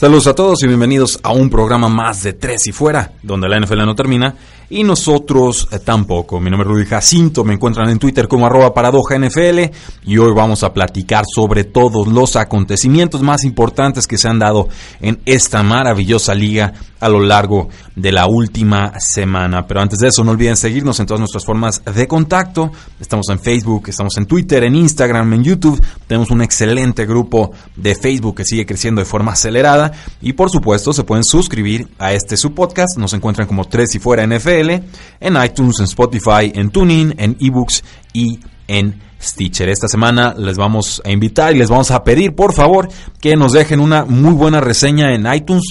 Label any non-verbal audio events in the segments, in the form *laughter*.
Saludos a todos y bienvenidos a un programa más de Tres y Fuera, donde la NFL no termina y nosotros eh, tampoco. Mi nombre es Rudy Jacinto, me encuentran en Twitter como arroba paradoja NFL y hoy vamos a platicar sobre todos los acontecimientos más importantes que se han dado en esta maravillosa liga a lo largo de la última semana. Pero antes de eso, no olviden seguirnos en todas nuestras formas de contacto. Estamos en Facebook, estamos en Twitter, en Instagram, en YouTube. Tenemos un excelente grupo de Facebook que sigue creciendo de forma acelerada y por supuesto se pueden suscribir a este su podcast. Nos encuentran como tres y fuera NFL en iTunes, en Spotify, en Tuning, en eBooks y en Stitcher. Esta semana les vamos a invitar y les vamos a pedir, por favor, que nos dejen una muy buena reseña en iTunes.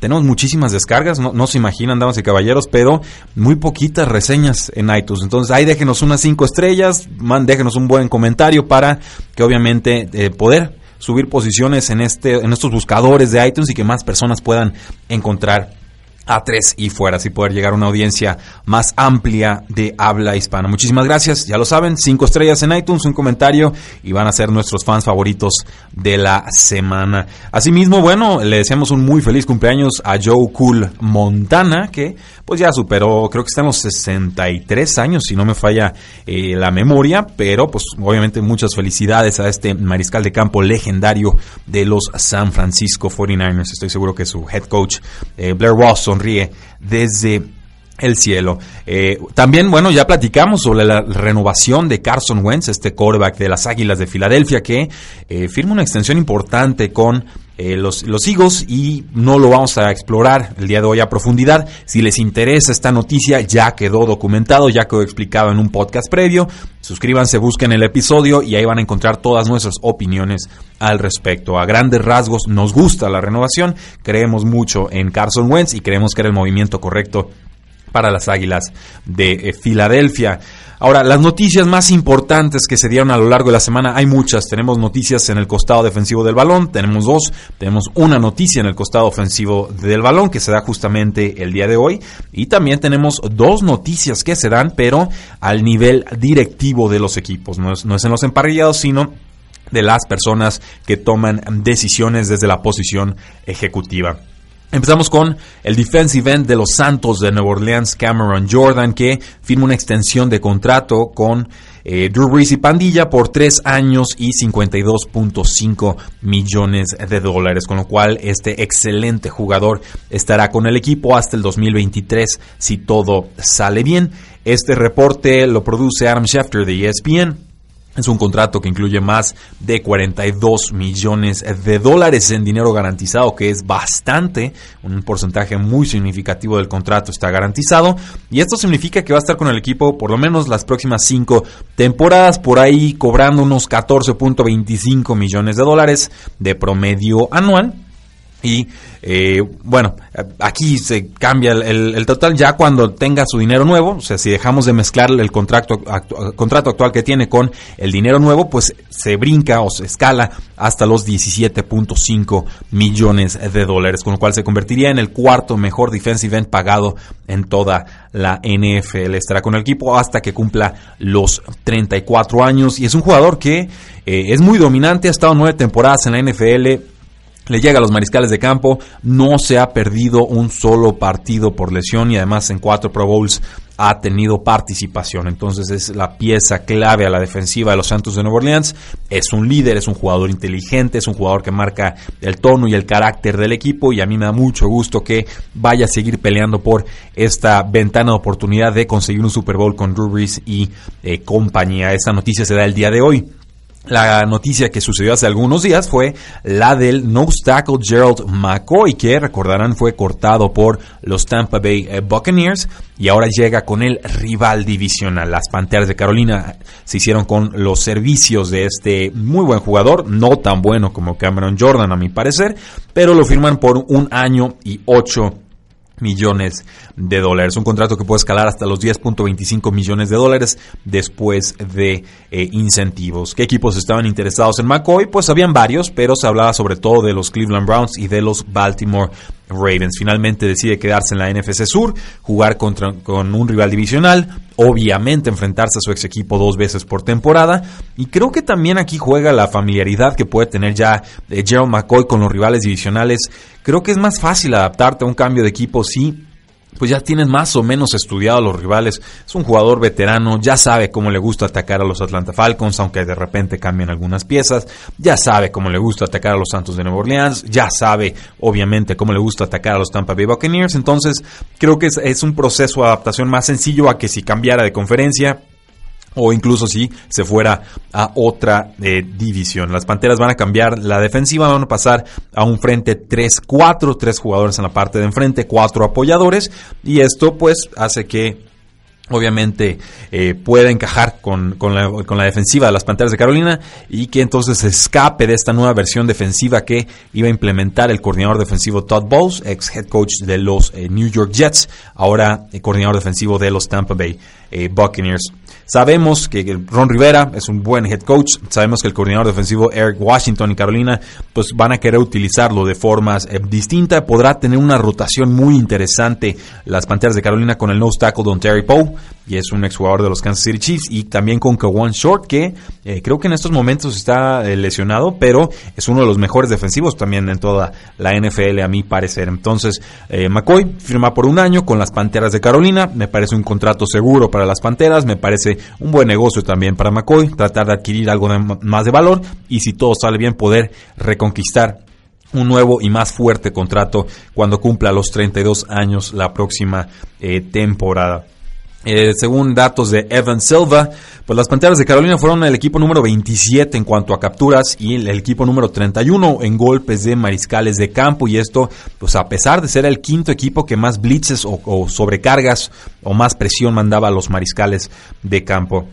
Tenemos muchísimas descargas, no, se imaginan, damas y caballeros, pero muy poquitas reseñas en iTunes. Entonces ahí déjenos unas 5 estrellas, man, déjenos un buen comentario para que obviamente eh, poder subir posiciones en, este, en estos buscadores de iTunes y que más personas puedan encontrar a tres y fuera, así poder llegar a una audiencia más amplia de habla hispana. Muchísimas gracias, ya lo saben, cinco estrellas en iTunes, un comentario y van a ser nuestros fans favoritos de la semana. Asimismo, bueno, le deseamos un muy feliz cumpleaños a Joe Cool Montana, que pues ya superó, creo que estamos en los 63 años, si no me falla eh, la memoria, pero pues obviamente muchas felicidades a este mariscal de campo legendario de los San Francisco 49ers. Estoy seguro que su head coach eh, Blair Watson ríe desde el cielo. Eh, también, bueno, ya platicamos sobre la renovación de Carson Wentz, este quarterback de las Águilas de Filadelfia, que eh, firma una extensión importante con eh, los, los higos y no lo vamos a explorar el día de hoy a profundidad. Si les interesa esta noticia, ya quedó documentado, ya quedó explicado en un podcast previo. Suscríbanse, busquen el episodio y ahí van a encontrar todas nuestras opiniones al respecto. A grandes rasgos nos gusta la renovación, creemos mucho en Carson Wentz y creemos que era el movimiento correcto para las Águilas de eh, Filadelfia. Ahora, las noticias más importantes que se dieron a lo largo de la semana, hay muchas. Tenemos noticias en el costado defensivo del balón, tenemos dos, tenemos una noticia en el costado ofensivo del balón que se da justamente el día de hoy y también tenemos dos noticias que se dan, pero al nivel directivo de los equipos. No es, no es en los emparrillados, sino de las personas que toman decisiones desde la posición ejecutiva. Empezamos con el defensive end de los Santos de Nueva Orleans, Cameron Jordan, que firma una extensión de contrato con eh, Drew Brees y Pandilla por 3 años y 52.5 millones de dólares, con lo cual este excelente jugador estará con el equipo hasta el 2023 si todo sale bien. Este reporte lo produce Adam Schefter de ESPN. Es un contrato que incluye más de 42 millones de dólares en dinero garantizado, que es bastante, un porcentaje muy significativo del contrato está garantizado. Y esto significa que va a estar con el equipo por lo menos las próximas cinco temporadas, por ahí cobrando unos 14.25 millones de dólares de promedio anual y eh, bueno, aquí se cambia el, total ya cuando tenga su dinero nuevo. O sea, si dejamos de mezclar el contrato, contrato actual que tiene con el dinero nuevo, pues se brinca o se escala hasta los 17.5 millones de dólares, con lo cual se convertiría en el cuarto mejor defensive end pagado en toda la NFL. Estará con el equipo hasta que cumpla los 34 años y es un jugador que eh, es muy dominante, ha estado nueve temporadas en la NFL le llega a los mariscales de campo, no se ha perdido un solo partido por lesión y además en cuatro Pro Bowls ha tenido participación. Entonces es la pieza clave a la defensiva de los Santos de Nueva Orleans. Es un líder, es un jugador inteligente, es un jugador que marca el tono y el carácter del equipo y a mí me da mucho gusto que vaya a seguir peleando por esta ventana de oportunidad de conseguir un Super Bowl con Drew y eh, compañía. Esta noticia se da el día de hoy. La noticia que sucedió hace algunos días fue la del no stackle Gerald McCoy, que recordarán fue cortado por los Tampa Bay eh, Buccaneers y ahora llega con el rival divisional. Las Panteras de Carolina se hicieron con los servicios de este muy buen jugador, no tan bueno como Cameron Jordan a mi parecer, pero lo firman por un año y ocho millones de dólares. Un contrato que puede escalar hasta los 10.25 millones de dólares después de eh, incentivos. ¿Qué equipos estaban interesados en McCoy? Pues habían varios, pero se hablaba sobre todo de los Cleveland Browns y de los Baltimore Ravens. Finalmente decide quedarse en la NFC Sur, jugar contra, con un rival divisional obviamente enfrentarse a su ex equipo dos veces por temporada. Y creo que también aquí juega la familiaridad que puede tener ya eh, Gerald McCoy con los rivales divisionales. Creo que es más fácil adaptarte a un cambio de equipo si pues ya tienes más o menos estudiado a los rivales. Es un jugador veterano, ya sabe cómo le gusta atacar a los Atlanta Falcons, aunque de repente cambien algunas piezas. Ya sabe cómo le gusta atacar a los Santos de Nueva Orleans. Ya sabe, obviamente, cómo le gusta atacar a los Tampa Bay Buccaneers. Entonces, creo que es un proceso de adaptación más sencillo a que si cambiara de conferencia o incluso si se fuera a otra eh, división. Las Panteras van a cambiar la defensiva, van a pasar a un frente 3-4, tres jugadores en la parte de enfrente, cuatro apoyadores, y esto pues hace que obviamente puede eh, pueda encajar con, la, defensiva de las Panteras de Carolina y que entonces se escape de esta nueva versión defensiva que iba a implementar el coordinador defensivo Todd Bowles, ex head coach de los eh, New York Jets, ahora eh, coordinador defensivo de los Tampa Bay Buccaneers. Sabemos que Ron Rivera es un buen head coach, sabemos que el coordinador defensivo Eric Washington y Carolina pues van a querer utilizarlo de formas distintas, podrá tener una rotación muy interesante las Panteras de Carolina con el nose tackle Don Terry Poe, y es un exjugador de los Kansas City Chiefs, y también con Kawan Short, que eh, creo que en estos momentos está eh, lesionado, pero es uno de los mejores defensivos también en toda la NFL, a mi parecer. Entonces, eh, McCoy firma por un año con las Panteras de Carolina, me parece un contrato seguro para las Panteras, me parece un buen negocio también para McCoy, tratar de adquirir algo más de valor, y si todo sale bien, poder reconquistar un nuevo y más fuerte contrato cuando cumpla los 32 años la próxima temporada. Eh, según datos de Evan Silva, pues las Panteras de Carolina fueron el equipo número 27 en cuanto a capturas y el, equipo número 31 en golpes de mariscales de campo y esto pues a pesar de ser el quinto equipo que más blitzes o, sobrecargas o más presión mandaba a los mariscales de campo.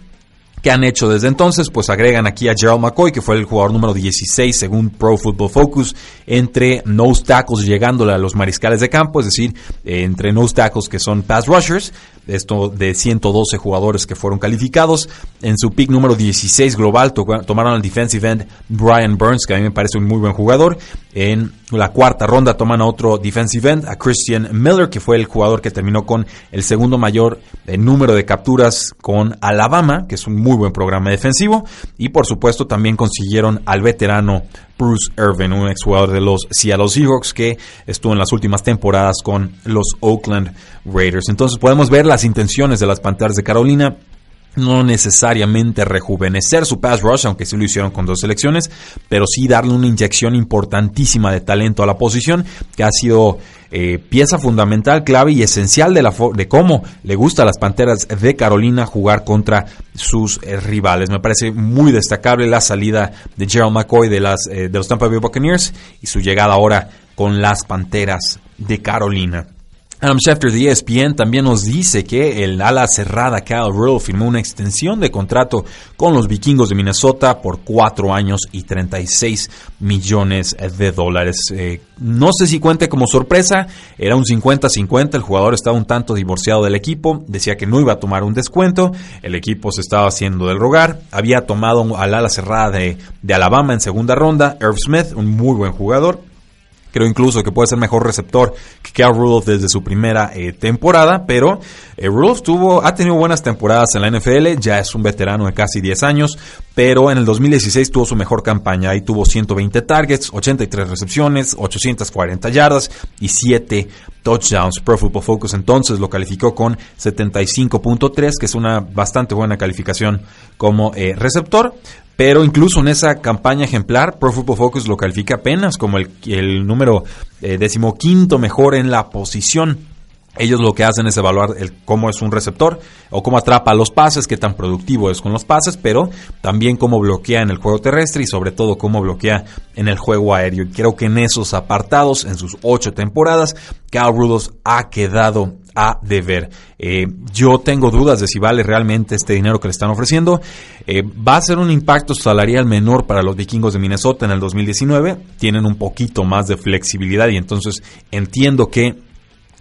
¿Qué han hecho desde entonces? Pues agregan aquí a Gerald McCoy, que fue el jugador número 16 según Pro Football Focus, entre nose tackles llegándole a los mariscales de campo, es decir, eh, entre nose tackles que son pass rushers, esto de 112 jugadores que fueron calificados. En su pick número 16 global tomaron al defensive end Brian Burns, que a mí me parece un muy buen jugador. En la cuarta ronda toman a otro defensive end, a Christian Miller, que fue el jugador que terminó con el segundo mayor eh, número de capturas con Alabama, que es un muy buen programa defensivo. Y por supuesto también consiguieron al veterano Bruce Irvin, un exjugador de los Seattle Seahawks que estuvo en las últimas temporadas con los Oakland Raiders. Entonces podemos ver las intenciones de las Panteras de Carolina no necesariamente rejuvenecer su pass rush, aunque sí lo hicieron con dos selecciones, pero sí darle una inyección importantísima de talento a la posición, que ha sido eh, pieza fundamental, clave y esencial de, la de cómo le gusta a las Panteras de Carolina jugar contra sus eh, rivales. Me parece muy destacable la salida de Gerald McCoy de, las, eh, de los Tampa Bay Buccaneers y su llegada ahora con las Panteras de Carolina. Adam Schefter de ESPN también nos dice que el ala cerrada Kyle Rowe firmó una extensión de contrato con los vikingos de Minnesota por cuatro años y 36 millones de dólares. Eh, no sé si cuente como sorpresa, era un 50-50, el jugador estaba un tanto divorciado del equipo, decía que no iba a tomar un descuento, el equipo se estaba haciendo del rogar, había tomado al ala cerrada de, de Alabama en segunda ronda, Irv Smith, un muy buen jugador, Creo incluso que puede ser mejor receptor que Cal Rudolph desde su primera eh, temporada, pero eh, tuvo, ha tenido buenas temporadas en la NFL, ya es un veterano de casi 10 años, pero en el 2016 tuvo su mejor campaña, ahí tuvo 120 targets, 83 recepciones, 840 yardas y 7 touchdowns. Pro Football Focus entonces lo calificó con 75.3, que es una bastante buena calificación como eh, receptor. Pero incluso en esa campaña ejemplar, Pro Football Focus lo califica apenas como el, número eh, decimoquinto mejor en la posición. Ellos lo que hacen es evaluar el, cómo es un receptor o cómo atrapa los pases, qué tan productivo es con los pases, pero también cómo bloquea en el juego terrestre y sobre todo cómo bloquea en el juego aéreo. Y creo que en esos apartados, en sus ocho temporadas, Cal ha quedado a deber. Eh, yo tengo dudas de si vale realmente este dinero que le están ofreciendo. Eh, va a ser un impacto salarial menor para los vikingos de Minnesota en el 2019. Tienen un poquito más de flexibilidad y entonces entiendo que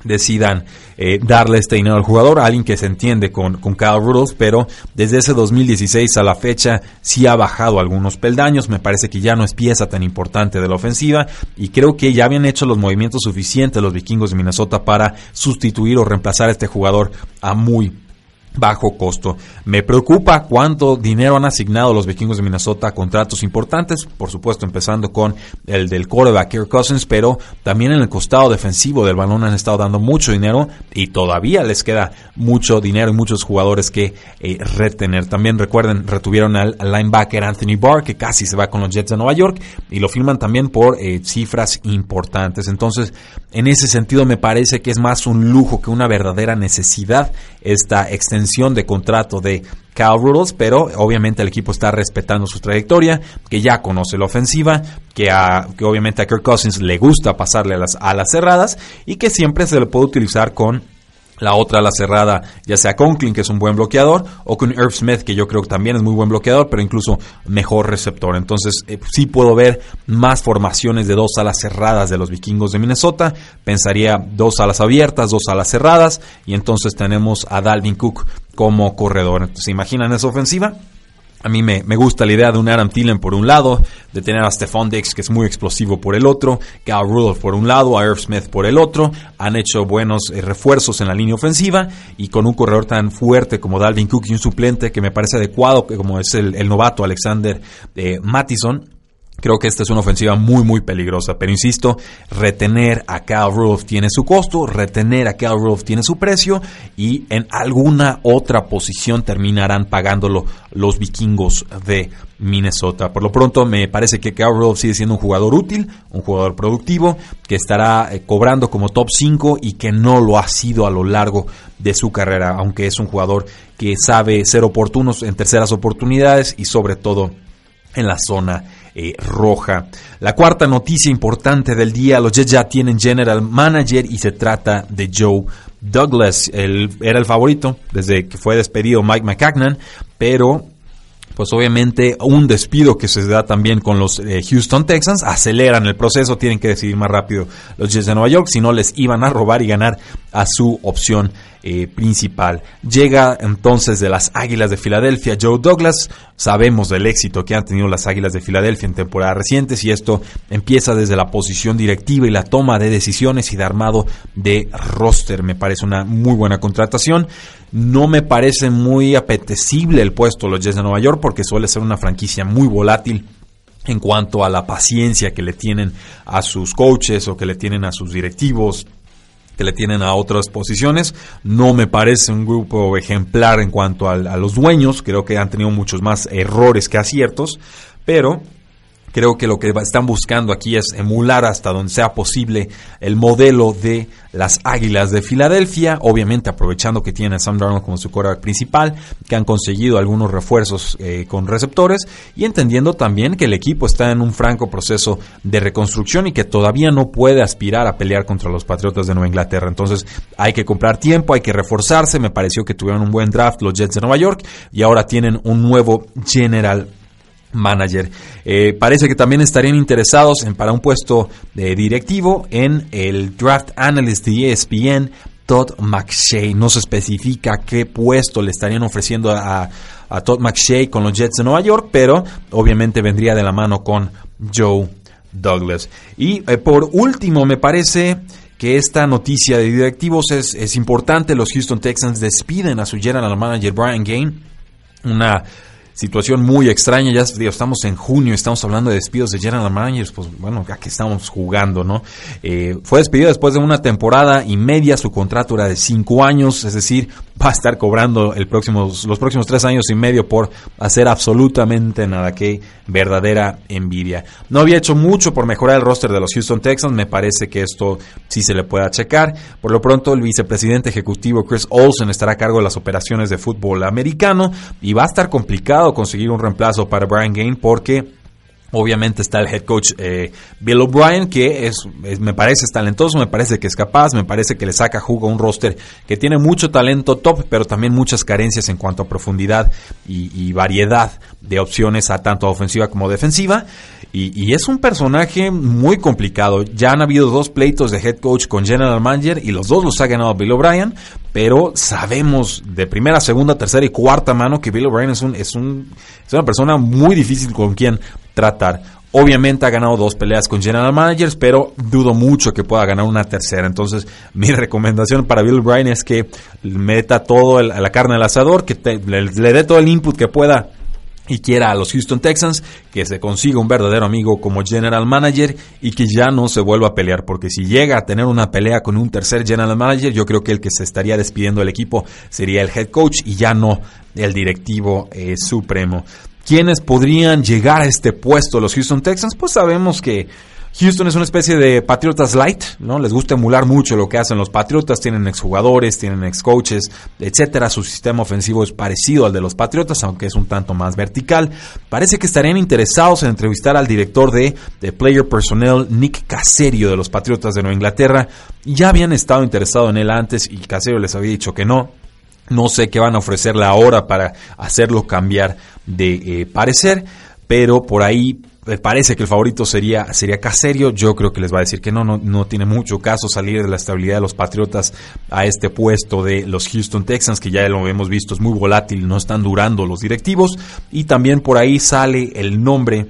decidan eh, darle este dinero al jugador, alguien que se entiende con, con Kyle Rudolph, pero desde ese 2016 a la fecha sí ha bajado algunos peldaños, me parece que ya no es pieza tan importante de la ofensiva y creo que ya habían hecho los movimientos suficientes los vikingos de Minnesota para sustituir o reemplazar a este jugador a muy bajo costo. Me preocupa cuánto dinero han asignado los vikingos de Minnesota a contratos importantes, por supuesto empezando con el del quarterback Kirk Cousins, pero también en el costado defensivo del balón han estado dando mucho dinero y todavía les queda mucho dinero y muchos jugadores que eh, retener. También recuerden, retuvieron al linebacker Anthony Barr, que casi se va con los Jets de Nueva York, y lo firman también por eh, cifras importantes. Entonces, en ese sentido me parece que es más un lujo que una verdadera necesidad esta extensión de contrato de Cal pero obviamente el equipo está respetando su trayectoria, que ya conoce la ofensiva, que, a, que obviamente a Kirk Cousins le gusta pasarle a las alas cerradas y que siempre se le puede utilizar con la otra la cerrada, ya sea Conklin, que es un buen bloqueador, o con Irv Smith, que yo creo que también es muy buen bloqueador, pero incluso mejor receptor. Entonces, eh, sí puedo ver más formaciones de dos alas cerradas de los vikingos de Minnesota. Pensaría dos alas abiertas, dos alas cerradas, y entonces tenemos a Dalvin Cook como corredor. ¿se imaginan esa ofensiva? A mí me, gusta la idea de un Adam Thielen por un lado, de tener a Stephon Dix, que es muy explosivo por el otro, Gal Rudolph por un lado, a Irv Smith por el otro. Han hecho buenos eh, refuerzos en la línea ofensiva y con un corredor tan fuerte como Dalvin Cook y un suplente que me parece adecuado, como es el, novato Alexander eh, Mattison Creo que esta es una ofensiva muy, muy peligrosa. Pero insisto, retener a Cal Roof tiene su costo, retener a Cal Roof tiene su precio y en alguna otra posición terminarán pagándolo los vikingos de Minnesota. Por lo pronto, me parece que Cal Roof sigue siendo un jugador útil, un jugador productivo, que estará eh, cobrando como top 5 y que no lo ha sido a lo largo de su carrera, aunque es un jugador que sabe ser oportunos en terceras oportunidades y sobre todo en la zona eh, roja. La cuarta noticia importante del día, los Jets ya tienen general manager y se trata de Joe Douglas. Él era el favorito desde que fue despedido Mike McCagnan, pero pues, obviamente un despido que se da también con los eh, Houston Texans, aceleran el proceso, tienen que decidir más rápido los Jets de Nueva York, si no les iban a robar y ganar a su opción eh, principal. Llega entonces de las Águilas de Filadelfia Joe Douglas, sabemos del éxito que han tenido las Águilas de Filadelfia en temporadas recientes y esto empieza desde la posición directiva y la toma de decisiones y de armado de roster, me parece una muy buena contratación. No me parece muy apetecible el puesto de los Jets de Nueva York porque suele ser una franquicia muy volátil en cuanto a la paciencia que le tienen a sus coaches o que le tienen a sus directivos que le tienen a otras posiciones. No me parece un grupo ejemplar en cuanto a, a los dueños. Creo que han tenido muchos más errores que aciertos. Pero Creo que lo que están buscando aquí es emular hasta donde sea posible el modelo de las Águilas de Filadelfia, obviamente aprovechando que tienen a Sam Darnold como su quarterback principal, que han conseguido algunos refuerzos eh, con receptores y entendiendo también que el equipo está en un franco proceso de reconstrucción y que todavía no puede aspirar a pelear contra los Patriotas de Nueva Inglaterra. Entonces hay que comprar tiempo, hay que reforzarse. Me pareció que tuvieron un buen draft los Jets de Nueva York y ahora tienen un nuevo general manager. Eh, parece que también estarían interesados en, para un puesto de eh, directivo en el draft analyst de ESPN. Todd McShay no se especifica qué puesto le estarían ofreciendo a, Todd McShay con los Jets de Nueva York, pero obviamente vendría de la mano con Joe Douglas. Y eh, por último, me parece que esta noticia de directivos es, es importante. Los Houston Texans despiden a su general manager Brian Gain, una situación muy extraña. Ya estamos en junio, estamos hablando de despidos de General Managers, pues bueno, que estamos jugando, ¿no? Eh, fue despedido después de una temporada y media, su contrato era de cinco años, es decir, va a estar cobrando el los próximos tres años y medio por hacer absolutamente nada. que verdadera envidia. No había hecho mucho por mejorar el roster de los Houston Texans. Me parece que esto sí se le puede checar. Por lo pronto, el vicepresidente ejecutivo Chris Olsen estará a cargo de las operaciones de fútbol americano y va a estar complicado conseguir un reemplazo para Brian Gain porque Obviamente está el head coach eh, Bill O'Brien, que es, me parece talentoso, me parece que es capaz, me parece que le saca jugo a un roster que tiene mucho talento top, pero también muchas carencias en cuanto a profundidad y, variedad de opciones a tanto ofensiva como defensiva. Y, es un personaje muy complicado. Ya han habido dos pleitos de head coach con general manager y los dos los ha ganado Bill O'Brien, pero sabemos de primera, segunda, tercera y cuarta mano que Bill O'Brien es un es una persona muy difícil con quien tratar. Obviamente ha ganado dos peleas con General Managers, pero dudo mucho que pueda ganar una tercera. Entonces, *laughs* mi recomendación para Bill Bryan es que meta todo la carne al asador, que le, dé todo el input que pueda y quiera a los Houston Texans que se consiga un verdadero amigo como general manager y que ya no se vuelva a pelear, porque si llega a tener una pelea con un tercer general manager, yo creo que el que se estaría despidiendo del equipo sería el head coach y ya no el directivo eh, supremo. ¿Quiénes podrían llegar a este puesto los Houston Texans? Pues sabemos que Houston es una especie de Patriotas light, ¿no? Les gusta emular mucho lo que hacen los Patriotas, tienen exjugadores, tienen excoaches, etcétera. Su sistema ofensivo es parecido al de los Patriotas, aunque es un tanto más vertical. Parece que estarían interesados en entrevistar al director de, de Player Personnel, Nick Caserio, de los Patriotas de Nueva Inglaterra. Ya habían estado interesados en él antes y Caserio les había dicho que no no sé qué van a ofrecerle ahora para hacerlo cambiar de eh, parecer, pero por ahí eh, parece que el favorito sería, sería Caserio. Yo creo que les va a decir que no, no, tiene mucho caso salir de la estabilidad de los Patriotas a este puesto de los Houston Texans, que ya lo hemos visto, es muy volátil, no están durando los directivos. Y también por ahí sale el nombre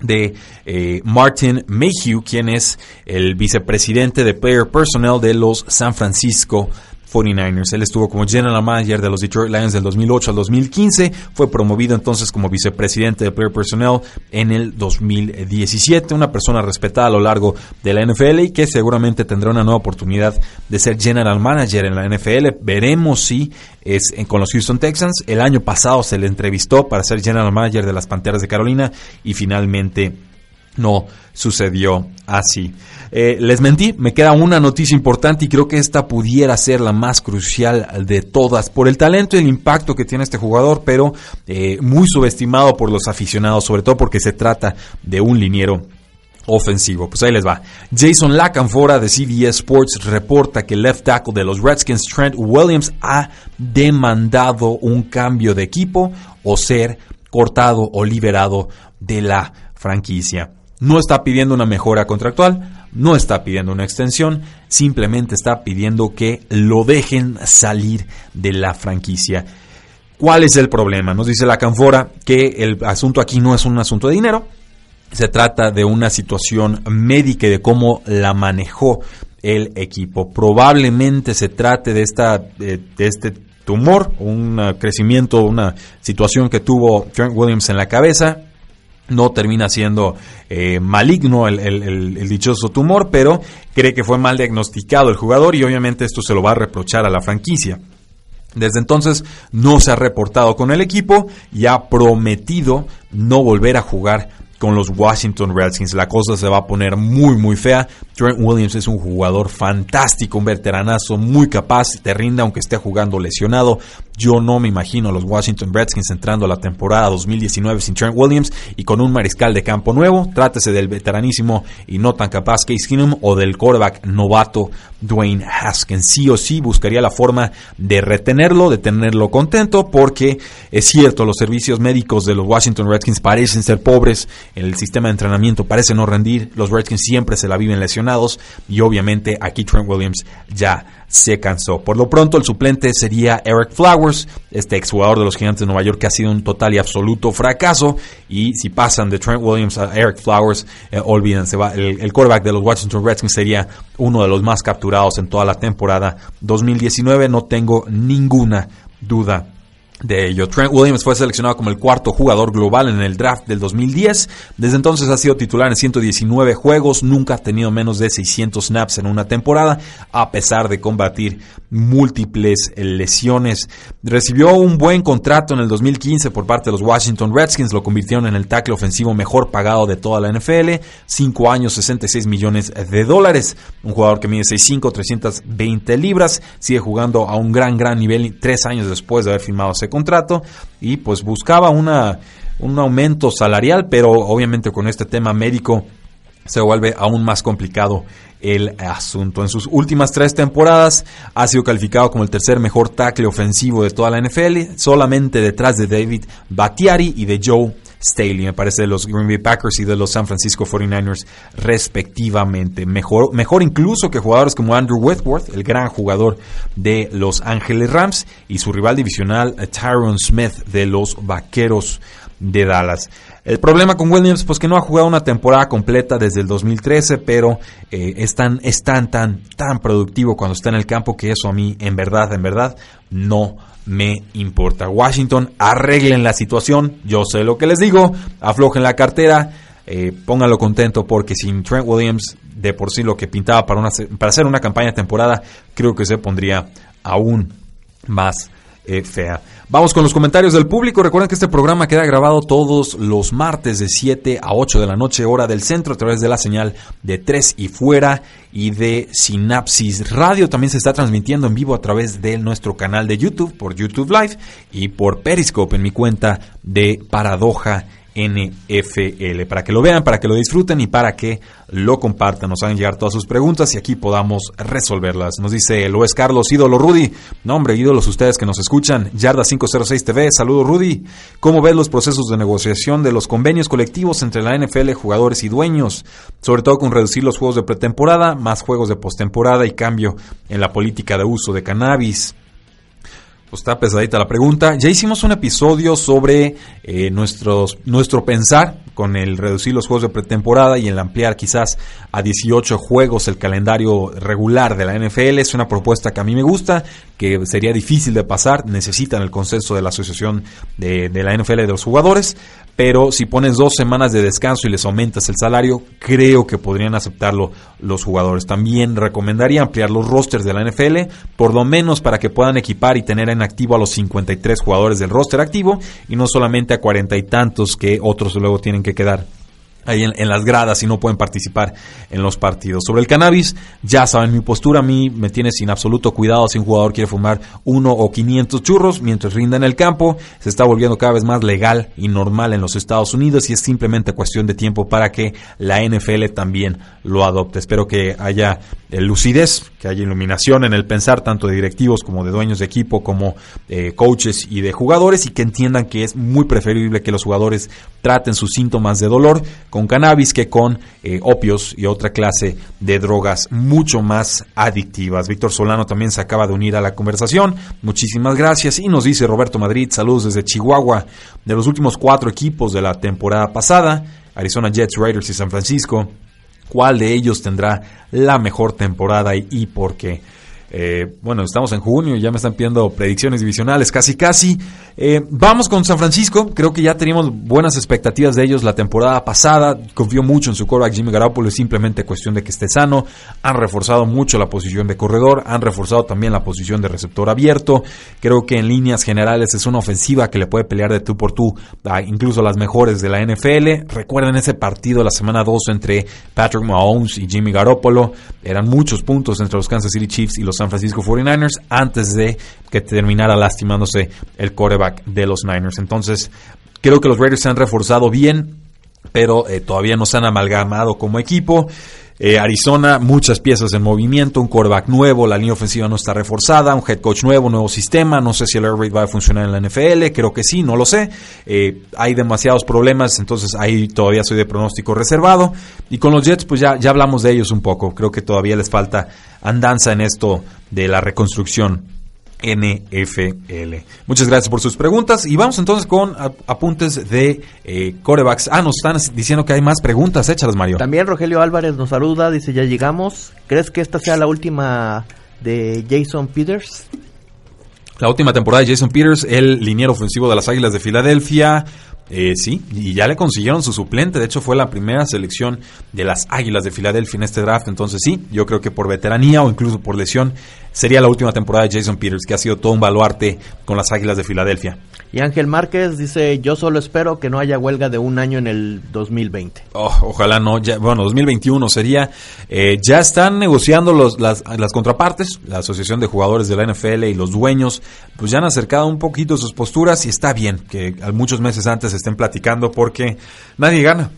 de eh, Martin Mayhew, quien es el vicepresidente de Player Personnel de los San Francisco 49ers. Él estuvo como general manager de los Detroit Lions del 2008 al 2015, fue promovido entonces como vicepresidente de Player Personnel en el 2017, una persona respetada a lo largo de la NFL y que seguramente tendrá una nueva oportunidad de ser general manager en la NFL. Veremos si es con los Houston Texans. El año pasado se le entrevistó para ser general manager de las Panteras de Carolina y finalmente no sucedió así. Eh, les mentí, me queda una noticia importante y creo que esta pudiera ser la más crucial de todas por el talento y el impacto que tiene este jugador, pero eh, muy subestimado por los aficionados, sobre todo porque se trata de un liniero ofensivo. Pues ahí les va. Jason Lacanfora de CBS Sports reporta que el left tackle de los Redskins Trent Williams ha demandado un cambio de equipo o ser cortado o liberado de la franquicia. No está pidiendo una mejora contractual, no está pidiendo una extensión, simplemente está pidiendo que lo dejen salir de la franquicia. ¿Cuál es el problema? Nos dice la Canfora que el asunto aquí no es un asunto de dinero, se trata de una situación médica y de cómo la manejó el equipo. Probablemente se trate de, esta, este tumor, un crecimiento, una situación que tuvo Trent Williams en la cabeza, no termina siendo eh, maligno el, el, dichoso tumor, pero cree que fue mal diagnosticado el jugador y obviamente esto se lo va a reprochar a la franquicia. Desde entonces no se ha reportado con el equipo y ha prometido no volver a jugar con los Washington Redskins. La cosa se va a poner muy, muy fea. Trent Williams es un jugador fantástico, un veteranazo muy capaz, te rinda aunque esté jugando lesionado. Yo no me imagino a los Washington Redskins entrando a la temporada 2019 sin Trent Williams y con un mariscal de campo nuevo. Trátese del veteranísimo y no tan capaz Case Keenum o del quarterback novato Dwayne Haskins. Sí o sí buscaría la forma de retenerlo, de tenerlo contento, porque es cierto, los servicios médicos de los Washington Redskins parecen ser pobres el sistema de entrenamiento parece no rendir, los Redskins siempre se la viven lesionados y obviamente aquí Trent Williams ya se cansó. Por lo pronto el suplente sería Eric Flowers, este exjugador de los Gigantes de Nueva York que ha sido un total y absoluto fracaso y si pasan de Trent Williams a Eric Flowers, eh, olvídense, va, el, el quarterback de los Washington Redskins sería uno de los más capturados en toda la temporada 2019, no tengo ninguna duda de ello. Trent Williams fue seleccionado como el cuarto jugador global en el draft del 2010. Desde entonces ha sido titular en 119 juegos, nunca ha tenido menos de 600 snaps en una temporada, a pesar de combatir múltiples lesiones. Recibió un buen contrato en el 2015 por parte de los Washington Redskins, lo convirtieron en el tackle ofensivo mejor pagado de toda la NFL, 5 años, 66 millones de dólares. Un jugador que mide 6'5", 320 libras, sigue jugando a un gran, gran nivel tres años después de haber firmado ese contrato y pues buscaba una, un aumento salarial, pero obviamente con este tema médico se vuelve aún más complicado el asunto. En sus últimas tres temporadas ha sido calificado como el tercer mejor tackle ofensivo de toda la NFL, solamente detrás de David Battiari y de Joe Staley, me parece, de los Green Bay Packers y de los San Francisco 49ers respectivamente. Mejor, mejor incluso que jugadores como Andrew Whitworth, el gran jugador de Los Ángeles Rams, y su rival divisional eh, Tyron Smith de los Vaqueros de Dallas. El problema con Williams, pues que no ha jugado una temporada completa desde el 2013, pero eh, es, tan, es tan, tan, tan productivo cuando está en el campo que eso a mí, en verdad, en verdad, no me importa. Washington, arreglen la situación, yo sé lo que les digo, aflojen la cartera, eh, pónganlo contento porque sin Trent Williams, de por sí lo que pintaba para, una, para hacer una campaña temporada, creo que se pondría aún más fea. Vamos con los comentarios del público. Recuerden que este programa queda grabado todos los martes de 7 a 8 de la noche, hora del centro, a través de la señal de 3 y fuera y de Sinapsis Radio. También se está transmitiendo en vivo a través de nuestro canal de YouTube, por YouTube Live y por Periscope en mi cuenta de Paradoja NFL. Para que lo vean, para que lo disfruten y para que lo compartan. Nos hagan llegar todas sus preguntas y aquí podamos resolverlas. Nos dice Luis Carlos, ídolo Rudy. nombre ídolos ustedes que nos escuchan. Yarda 506 TV, saludo Rudy. ¿Cómo ves los procesos de negociación de los convenios colectivos entre la NFL, jugadores y dueños? Sobre todo con reducir los juegos de pretemporada, más juegos de postemporada y cambio en la política de uso de cannabis. Pues está pesadita la pregunta. Ya hicimos un episodio sobre eh, nuestros, nuestro pensar con el reducir los juegos de pretemporada y el ampliar quizás a 18 juegos el calendario regular de la NFL. Es una propuesta que a mí me gusta, que sería difícil de pasar, necesitan el consenso de la asociación de, de la NFL de los jugadores, pero si pones dos semanas de descanso y les aumentas el salario, creo que podrían aceptarlo los jugadores. También recomendaría ampliar los rosters de la NFL, por lo menos para que puedan equipar y tener en activo a los 53 jugadores del roster activo y no solamente a cuarenta y tantos que otros luego tienen que quedar ahí en, las gradas y no pueden participar en los partidos. Sobre el cannabis, ya saben mi postura, a mí me tiene sin absoluto cuidado si un jugador quiere fumar uno o 500 churros mientras rinda en el campo, se está volviendo cada vez más legal y normal en los Estados Unidos y es simplemente cuestión de tiempo para que la NFL también lo adopte. Espero que haya eh, lucidez, que haya iluminación en el pensar tanto de directivos como de dueños de equipo, como eh, coaches y de jugadores, y que entiendan que es muy preferible que los jugadores traten sus síntomas de dolor con cannabis que con eh, opios y otra clase de drogas mucho más adictivas. Víctor Solano también se acaba de unir a la conversación. Muchísimas gracias. Y nos dice Roberto Madrid, saludos desde Chihuahua, de los últimos cuatro equipos de la temporada pasada, Arizona Jets, Raiders y San Francisco cuál de ellos tendrá la mejor temporada y, por qué. Eh, bueno, estamos en junio y ya me están pidiendo predicciones divisionales, casi casi. Eh, vamos con San Francisco, creo que ya teníamos buenas expectativas de ellos la temporada pasada. Confío mucho en su quarterback Jimmy Garoppolo, es simplemente cuestión de que esté sano. Han reforzado mucho la posición de corredor, han reforzado también la posición de receptor abierto. Creo que en líneas generales es una ofensiva que le puede pelear de tú por tú a incluso las mejores de la NFL. Recuerden ese partido la semana 2 entre Patrick Mahomes y Jimmy Garoppolo. Eran muchos puntos entre los Kansas City Chiefs y los San Francisco 49ers antes de que terminara lastimándose el coreback de los Niners. Entonces, creo que los Raiders se han reforzado bien, pero eh, todavía no se han amalgamado como equipo. Eh, Arizona, muchas piezas en movimiento, un quarterback nuevo, la línea ofensiva no está reforzada, un head coach nuevo, nuevo sistema, no sé si el air va a funcionar en la NFL, creo que sí, no lo sé. Eh, hay demasiados problemas, entonces ahí todavía soy de pronóstico reservado. Y con los Jets, pues ya, ya hablamos de ellos un poco, creo que todavía les falta andanza en esto de la reconstrucción NFL. Muchas gracias por sus preguntas y vamos entonces con apuntes de Corevax. Eh, corebacks. Ah, nos están diciendo que hay más preguntas, échalas Mario. También Rogelio Álvarez nos saluda, dice ya llegamos. ¿Crees que esta sea la última de Jason Peters? La última temporada de Jason Peters, el liniero ofensivo de las Águilas de Filadelfia, eh, sí, y ya le consiguieron su suplente. De hecho, fue la primera selección de las Águilas de Filadelfia en este draft. Entonces, sí, yo creo que por veteranía o incluso por lesión sería la última temporada de Jason Peters, que ha sido todo un baluarte con las Águilas de Filadelfia. Y Ángel Márquez dice, yo solo espero que no haya huelga de un año en el 2020. ojalá no, ya, bueno, 2021 sería, eh, ya están negociando los, las, las, contrapartes, la Asociación de Jugadores de la NFL y los dueños, pues ya han acercado un poquito sus posturas y está bien que muchos meses antes estén platicando porque nadie gana.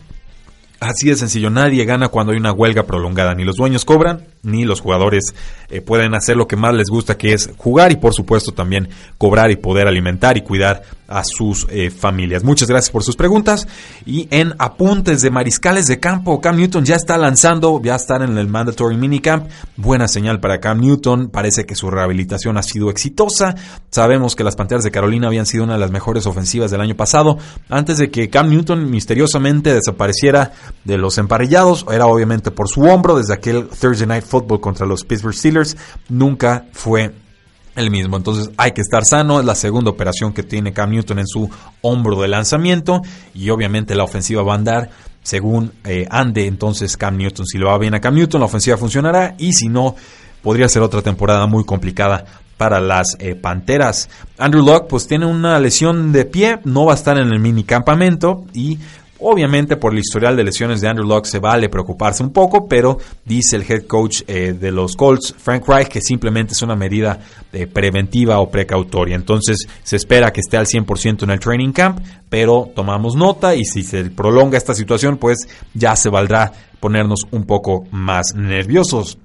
Así de sencillo, nadie gana cuando hay una huelga prolongada, ni los dueños cobran, ni los jugadores eh, pueden hacer lo que más les gusta, que es jugar y por supuesto también cobrar y poder alimentar y cuidar a sus eh, familias. Muchas gracias por sus preguntas y en apuntes de mariscales de campo, Cam Newton ya está lanzando, ya está en el mandatory minicamp, buena señal para Cam Newton, parece que su rehabilitación ha sido exitosa, sabemos que las Panteras de Carolina habían sido una de las mejores ofensivas del año pasado, antes de que Cam Newton misteriosamente desapareciera de los emparellados, era obviamente por su hombro desde aquel Thursday Night Football fútbol contra los Pittsburgh Steelers nunca fue el mismo. Entonces hay que estar sano. Es la segunda operación que tiene Cam Newton en su hombro de lanzamiento. Y obviamente la ofensiva va a andar según eh, ande entonces Cam Newton. Si lo va bien a Cam Newton, la ofensiva funcionará. Y si no, podría ser otra temporada muy complicada para las eh, Panteras. Andrew Locke pues tiene una lesión de pie, no va a estar en el mini campamento y Obviamente por el historial de lesiones de Andrew Luck se vale preocuparse un poco, pero dice el head coach eh, de los Colts, Frank Reich, que simplemente es una medida eh, preventiva o precautoria. Entonces se espera que esté al 100% en el training camp, pero tomamos nota y si se prolonga esta situación, pues ya se valdrá ponernos un poco más nerviosos.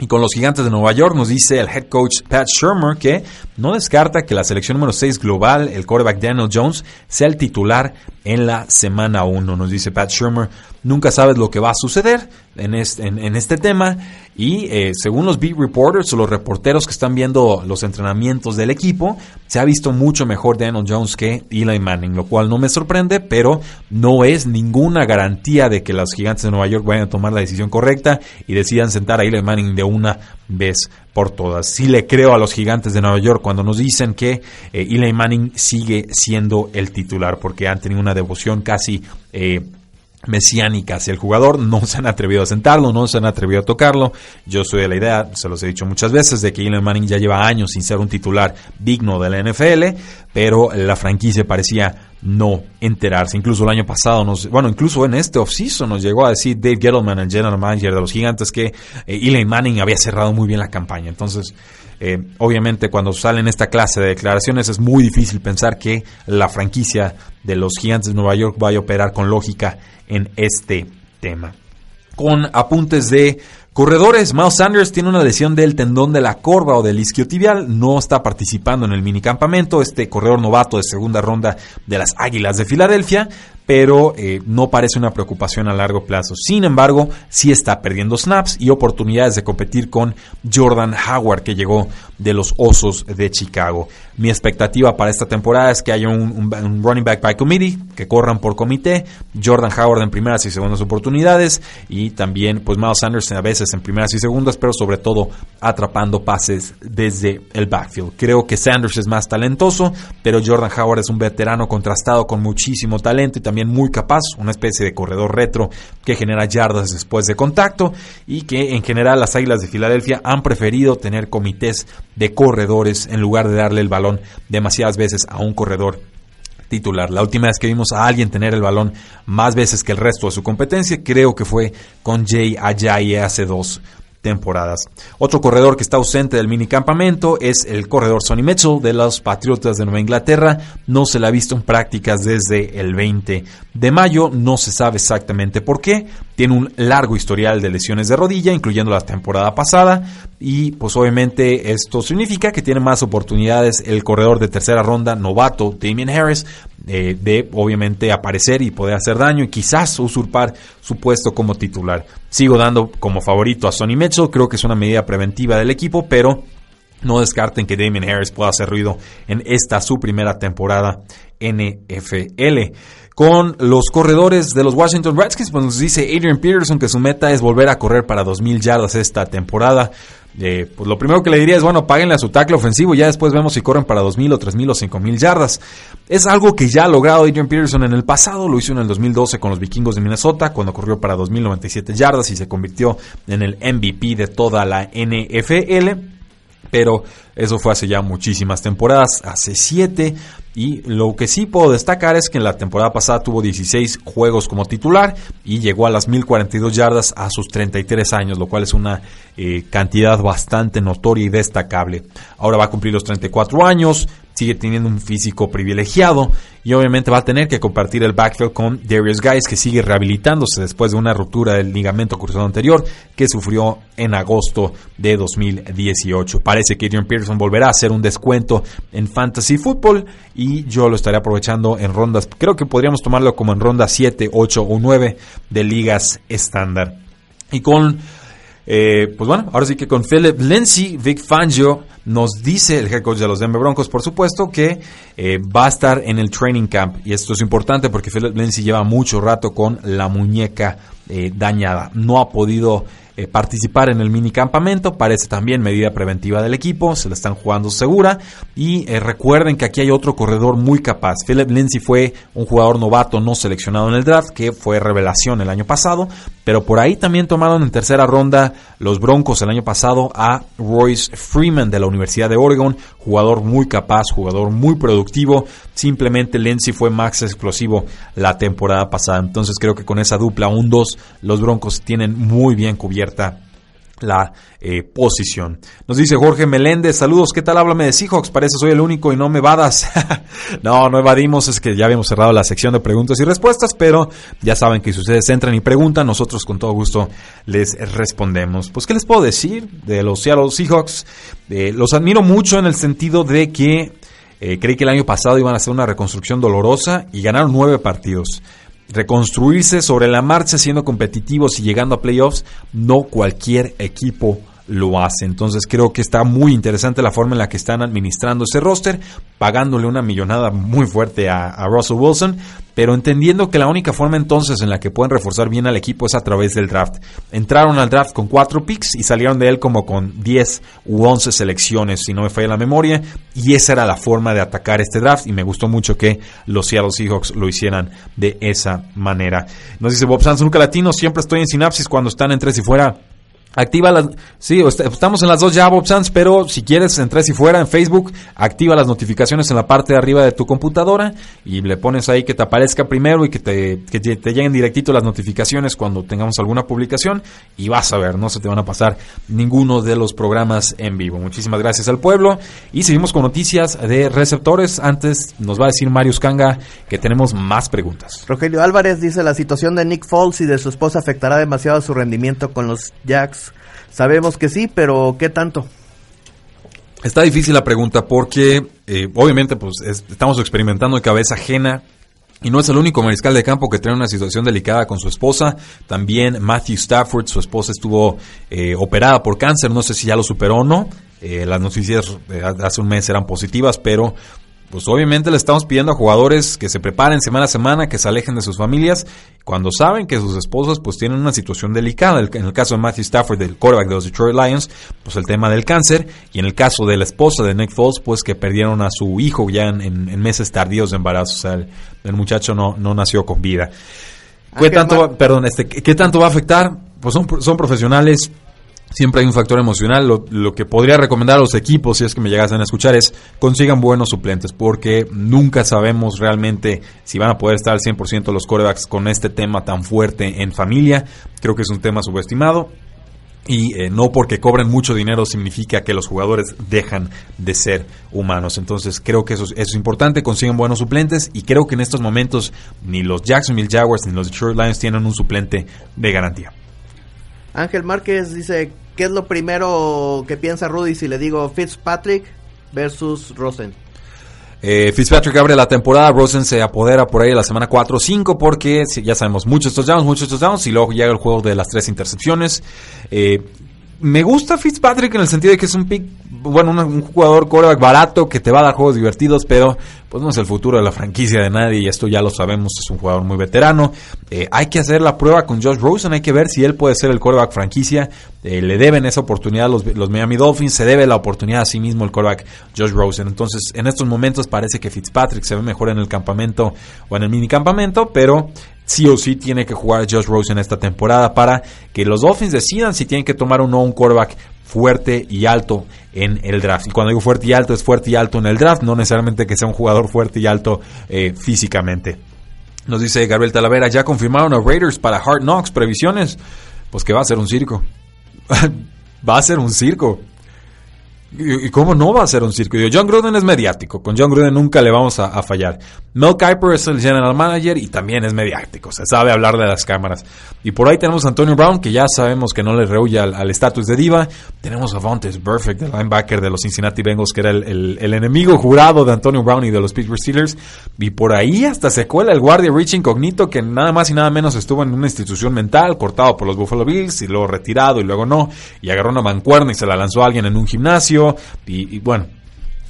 Y con los gigantes de Nueva York nos dice el head coach Pat Shermer que no descarta que la selección número 6 global, el quarterback Daniel Jones, sea el titular en la semana 1. Nos dice Pat Shermer, nunca sabes lo que va a suceder en este, en este tema. Y eh, según los beat reporters o los reporteros que están viendo los entrenamientos del equipo, se ha visto mucho mejor Daniel Jones que Eli Manning, lo cual no me sorprende, pero no es ninguna garantía de que los gigantes de Nueva York vayan a tomar la decisión correcta y decidan sentar a Eli Manning de una vez por todas. Sí le creo a los gigantes de Nueva York cuando nos dicen que eh, Elaine Manning sigue siendo el titular porque han tenido una devoción casi eh, mesiánicas hacia el jugador, no se han atrevido a sentarlo, no se han atrevido a tocarlo. Yo soy de la idea, se los he dicho muchas veces, de que Elon Manning ya lleva años sin ser un titular digno de la NFL, pero la franquicia parecía no enterarse. Incluso el año pasado, nos, bueno, incluso en este offseason nos llegó a decir Dave Gettleman, el general manager de los gigantes, que eh, Elon Manning había cerrado muy bien la campaña. Entonces, eh, obviamente cuando salen esta clase de declaraciones es muy difícil pensar que la franquicia de los Gigantes de Nueva York vaya a operar con lógica en este tema. Con apuntes de Corredores, Miles Sanders tiene una lesión del tendón de la corva o del isquiotibial, no está participando en el minicampamento, este corredor novato de segunda ronda de las Águilas de Filadelfia, pero eh, no parece una preocupación a largo plazo. Sin embargo, sí está perdiendo snaps y oportunidades de competir con Jordan Howard, que llegó de los Osos de Chicago. Mi expectativa para esta temporada es que haya un, running back by committee, que corran por comité, Jordan Howard en primeras y segundas oportunidades, y también pues Miles Sanders a veces en primeras y segundas, pero sobre todo atrapando pases desde el backfield. Creo que Sanders es más talentoso, pero Jordan Howard es un veterano contrastado con muchísimo talento y también muy capaz, una especie de corredor retro que genera yardas después de contacto y que en general las Águilas de Filadelfia han preferido tener comités de corredores en lugar de darle el balón demasiadas veces a un corredor titular. La última vez que vimos a alguien tener el balón más veces que el resto de su competencia, creo que fue con Jay Ajayi hace dos temporadas. Otro corredor que está ausente del mini campamento es el corredor Sonny Mitchell de los Patriotas de Nueva Inglaterra. No se le ha visto en prácticas desde el 20 de mayo. No se sabe exactamente por qué. Tiene un largo historial de lesiones de rodilla, incluyendo la temporada pasada. Y pues obviamente esto significa que tiene más oportunidades el corredor de tercera ronda novato Damien Harris eh, de obviamente aparecer y poder hacer daño y quizás usurpar su puesto como titular. Sigo dando como favorito a Sonny Mitchell, creo que es una medida preventiva del equipo, pero no descarten que Damien Harris pueda hacer ruido en esta su primera temporada NFL. Con los corredores de los Washington Redskins, pues nos dice Adrian Peterson que su meta es volver a correr para 2.000 yardas esta temporada. Eh, pues lo primero que le diría es, bueno, páguenle a su tackle ofensivo, y ya después vemos si corren para 2.000 o 3.000 o 5.000 yardas. Es algo que ya ha logrado Adrian Peterson en el pasado, lo hizo en el 2012 con los vikingos de Minnesota, cuando corrió para 2.097 yardas y se convirtió en el MVP de toda la NFL pero eso fue hace ya muchísimas temporadas, hace 7, y lo que sí puedo destacar es que en la temporada pasada tuvo 16 juegos como titular y llegó a las 1042 yardas a sus 33 años, lo cual es una eh, cantidad bastante notoria y destacable. Ahora va a cumplir los 34 años, sigue teniendo un físico privilegiado y obviamente va a tener que compartir el backfield con Darius Guys que sigue rehabilitándose después de una ruptura del ligamento cruzado anterior que sufrió en agosto de 2018. Parece que Adrian Peterson volverá a hacer un descuento en Fantasy Football y yo lo estaré aprovechando en rondas, creo que podríamos tomarlo como en ronda 7, 8 o 9 de ligas estándar. Y con eh, pues bueno, ahora sí que con Philip Lindsay, Vic Fangio nos dice, el head coach de los Denver Broncos, por supuesto, que eh, va a estar en el training camp. Y esto es importante porque Philip Lindsay lleva mucho rato con la muñeca eh, dañada. No ha podido eh, participar en el mini campamento. Parece también medida preventiva del equipo, se la están jugando segura. Y eh, recuerden que aquí hay otro corredor muy capaz. Philip Lindsay fue un jugador novato no seleccionado en el draft, que fue revelación el año pasado, pero por ahí también tomaron en tercera ronda los Broncos el año pasado a Royce Freeman de la Universidad de Oregon, jugador muy capaz, jugador muy productivo. Simplemente Lindsay fue más explosivo la temporada pasada. Entonces creo que con esa dupla, 1 2, los Broncos tienen muy bien cubierto la eh, posición. Nos dice Jorge Meléndez, saludos, ¿qué tal? Háblame de Seahawks, parece soy el único y no me evadas. *laughs* no, no evadimos, es que ya habíamos cerrado la sección de preguntas y respuestas, pero ya saben que si ustedes entran y preguntan, nosotros con todo gusto les respondemos. Pues, ¿qué les puedo decir de los Seattle Seahawks? Eh, los admiro mucho en el sentido de que eh, creí que el año pasado iban a hacer una reconstrucción dolorosa y ganaron nueve partidos reconstruirse sobre la marcha siendo competitivos y llegando a playoffs, no cualquier equipo lo hace. Entonces creo que está muy interesante la forma en la que están administrando ese roster, pagándole una millonada muy fuerte a, a Russell Wilson pero entendiendo que la única forma entonces en la que pueden reforzar bien al equipo es a través del draft. Entraron al draft con cuatro picks y salieron de él como con 10 u 11 selecciones, si no me falla la memoria, y esa era la forma de atacar este draft y me gustó mucho que los Seattle Seahawks lo hicieran de esa manera. Nos dice Bob Sanz, nunca latino, siempre estoy en sinapsis cuando están en tres y fuera Activa las. Sí, estamos en las dos ya, Bob pero si quieres, entres y fuera, en Facebook, activa las notificaciones en la parte de arriba de tu computadora y le pones ahí que te aparezca primero y que te, te lleguen directito las notificaciones cuando tengamos alguna publicación y vas a ver, no se te van a pasar ninguno de los programas en vivo. Muchísimas gracias al pueblo y seguimos con noticias de receptores. Antes nos va a decir Marius Kanga que tenemos más preguntas. Rogelio Álvarez dice: La situación de Nick Foles y de su esposa afectará demasiado su rendimiento con los Jacks pues, sabemos que sí, pero ¿qué tanto? Está difícil la pregunta porque eh, obviamente pues estamos experimentando de cabeza ajena y no es el único mariscal de campo que tiene una situación delicada con su esposa. También Matthew Stafford, su esposa estuvo eh, operada por cáncer, no sé si ya lo superó o no. Eh, las noticias hace un mes eran positivas, pero pues obviamente le estamos pidiendo a jugadores que se preparen semana a semana, que se alejen de sus familias, cuando saben que sus esposas pues tienen una situación delicada. En el caso de Matthew Stafford, del quarterback de los Detroit Lions, pues el tema del cáncer, y en el caso de la esposa de Nick Foles, pues que perdieron a su hijo ya en, meses tardíos de embarazo, o sea, el, muchacho no, no nació con vida. ¿Qué tanto, va, perdón, este, ¿qué tanto va a afectar? Pues son, son profesionales, siempre hay un factor emocional. Lo, que podría recomendar a los equipos, si es que me llegasen a escuchar, es consigan buenos suplentes, porque nunca sabemos realmente si van a poder estar al 100% los corebacks con este tema tan fuerte en familia. Creo que es un tema subestimado. Y eh, no porque cobren mucho dinero significa que los jugadores dejan de ser humanos. Entonces creo que eso, es importante, consigan buenos suplentes y creo que en estos momentos ni los Jacksonville Jaguars ni los Detroit Lions tienen un suplente de garantía. Ángel Márquez dice, ¿Qué es lo primero que piensa Rudy si le digo Fitzpatrick versus Rosen? Eh, Fitzpatrick abre la temporada, Rosen se apodera por ahí la semana 4-5 porque ya sabemos, muchos touchdowns, muchos touchdowns y luego llega el juego de las tres intercepciones. Eh, me gusta Fitzpatrick en el sentido de que es un pick, bueno, un, jugador coreback barato que te va a dar juegos divertidos, pero pues no es el futuro de la franquicia de nadie y esto ya lo sabemos, es un jugador muy veterano. Eh, hay que hacer la prueba con Josh Rosen, hay que ver si él puede ser el coreback franquicia. Eh, le deben esa oportunidad los, los Miami Dolphins, se debe la oportunidad a sí mismo el coreback Josh Rosen. Entonces, en estos momentos parece que Fitzpatrick se ve mejor en el campamento o en el minicampamento, pero sí o sí tiene que jugar Josh Rose en esta temporada para que los Dolphins decidan si tienen que tomar o no un quarterback fuerte y alto en el draft. Y cuando digo fuerte y alto, es fuerte y alto en el draft, no necesariamente que sea un jugador fuerte y alto eh, físicamente. Nos dice Gabriel Talavera, ya confirmaron a Raiders para Hard Knocks, previsiones. Pues que va a ser un circo. *laughs* va a ser un circo. ¿Y cómo no va a ser un circo? John Gruden es mediático. Con John Gruden nunca le vamos a, fallar. Mel Kiper es el general manager y también es mediático. Se sabe hablar de las cámaras. Y por ahí tenemos a Antonio Brown, que ya sabemos que no le rehuye al estatus de diva. Tenemos a Vontes Perfect, el linebacker de los Cincinnati Bengals, que era el, enemigo jurado de Antonio Brown y de los Pittsburgh Steelers. Y por ahí hasta se cuela el guardia Rich Incognito, que nada más y nada menos estuvo en una institución mental, cortado por los Buffalo Bills y luego retirado y luego no. Y agarró una mancuerna y se la lanzó a alguien en un gimnasio y, bueno,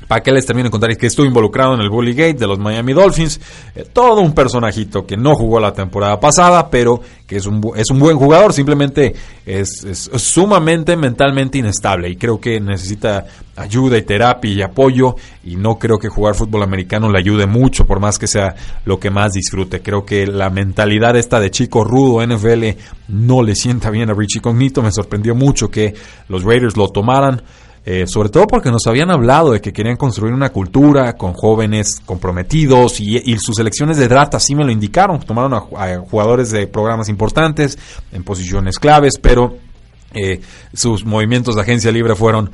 para que les termine de contar que estuvo involucrado en el Bully Gate de los Miami Dolphins. Eh, todo un personajito que no jugó la temporada pasada, pero que es un, es un buen jugador, simplemente es, es, sumamente mentalmente inestable y creo que necesita ayuda y terapia y apoyo y no creo que jugar fútbol americano le ayude mucho por más que sea lo que más disfrute. Creo que la mentalidad esta de chico rudo NFL no le sienta bien a Richie Cognito. Me sorprendió mucho que los Raiders lo tomaran. Eh, sobre todo porque nos habían hablado de que querían construir una cultura con jóvenes comprometidos y, sus elecciones de draft así me lo indicaron, tomaron a, jugadores de programas importantes en posiciones claves, pero... Eh, sus movimientos de agencia libre fueron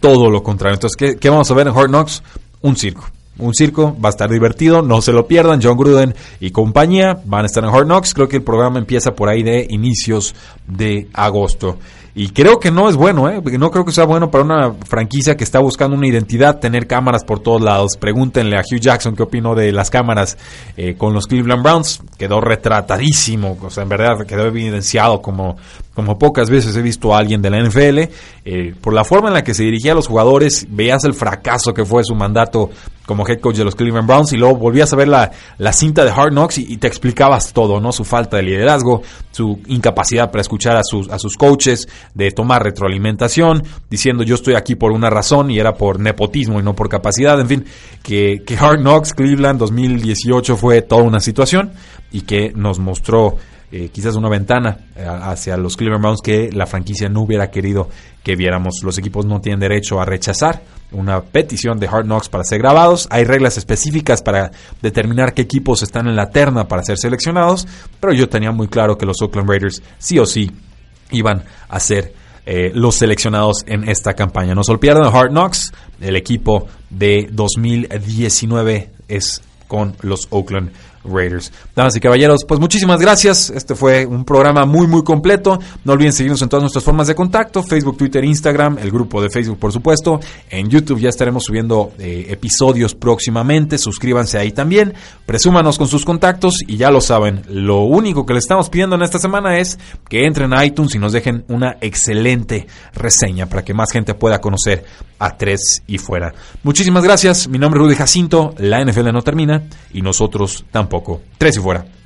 todo lo contrario. Entonces, ¿qué, qué vamos a ver en Hard Knocks? Un circo. Un circo, va a estar divertido, no se lo pierdan. John Gruden y compañía van a estar en Hard Knocks. Creo que el programa empieza por ahí de inicios de agosto. Y creo que no es bueno, ¿eh? No creo que sea bueno para una franquicia que está buscando una identidad, tener cámaras por todos lados. Pregúntenle a Hugh Jackson qué opinó de las cámaras eh, con los Cleveland Browns. Quedó retratadísimo, o sea, en verdad quedó evidenciado como, como pocas veces he visto a alguien de la NFL. Eh, por la forma en la que se dirigía a los jugadores, veías el fracaso que fue su mandato como head coach de los Cleveland Browns y luego volvías a ver la, la cinta de Hard Knocks y, te explicabas todo, ¿no? Su falta de liderazgo, su incapacidad para escuchar a sus, a sus coaches, de tomar retroalimentación, diciendo yo estoy aquí por una razón y era por nepotismo y no por capacidad, en fin, que, que Hard Knocks Cleveland 2018 fue toda una situación y que nos mostró eh, quizás una ventana eh, hacia los Cleveland Browns que la franquicia no hubiera querido que viéramos. Los equipos no tienen derecho a rechazar una petición de Hard Knocks para ser grabados. Hay reglas específicas para determinar qué equipos están en la terna para ser seleccionados, pero yo tenía muy claro que los Oakland Raiders sí o sí iban a ser eh, los seleccionados en esta campaña. No se de Hard Knocks, el equipo de 2019 es con los Oakland Raiders Raiders. Damas y caballeros, pues muchísimas gracias. Este fue un programa muy, muy completo. No olviden seguirnos en todas nuestras formas de contacto: Facebook, Twitter, Instagram, el grupo de Facebook, por supuesto. En YouTube ya estaremos subiendo eh, episodios próximamente. Suscríbanse ahí también. Presúmanos con sus contactos y ya lo saben. Lo único que les estamos pidiendo en esta semana es que entren a iTunes y nos dejen una excelente reseña para que más gente pueda conocer a tres y fuera. Muchísimas gracias. Mi nombre es Rudy Jacinto. La NFL no termina y nosotros tampoco poco. Tres y fuera.